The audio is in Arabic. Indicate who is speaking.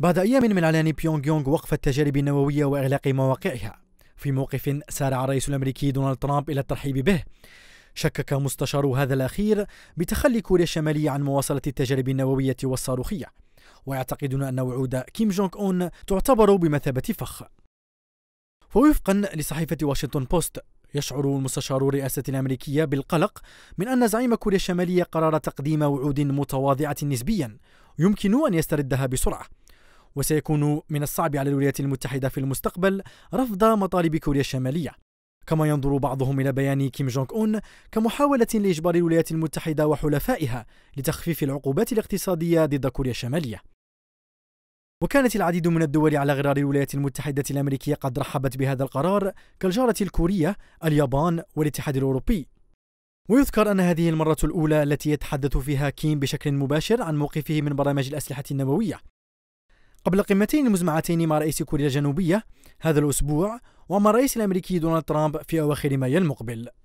Speaker 1: بعد أيام من إعلان بيونغ يونغ وقف التجارب النووية وإغلاق مواقعها في موقف سارع الرئيس الأمريكي دونالد ترامب إلى الترحيب به شكك مستشار هذا الأخير بتخلي كوريا الشمالية عن مواصلة التجارب النووية والصاروخية ويعتقدون أن وعود كيم جونغ أون تعتبر بمثابة فخ ووفقا لصحيفة واشنطن بوست يشعر مستشار الرئاسة الأمريكية بالقلق من أن زعيم كوريا الشمالية قرر تقديم وعود متواضعة نسبيا يمكن أن يستردها بسرعة وسيكون من الصعب على الولايات المتحدة في المستقبل رفض مطالب كوريا الشمالية كما ينظر بعضهم إلى بيان كيم جونغ أون كمحاولة لإجبار الولايات المتحدة وحلفائها لتخفيف العقوبات الاقتصادية ضد كوريا الشمالية وكانت العديد من الدول على غرار الولايات المتحدة الأمريكية قد رحبت بهذا القرار كالجارة الكورية، اليابان والاتحاد الأوروبي. ويذكر أن هذه المرة الأولى التي يتحدث فيها كيم بشكل مباشر عن موقفه من برامج الأسلحة النووية. قبل قمتين مزمعتين مع رئيس كوريا الجنوبية هذا الأسبوع ومع الرئيس الأمريكي دونالد ترامب في أواخر مايو المقبل.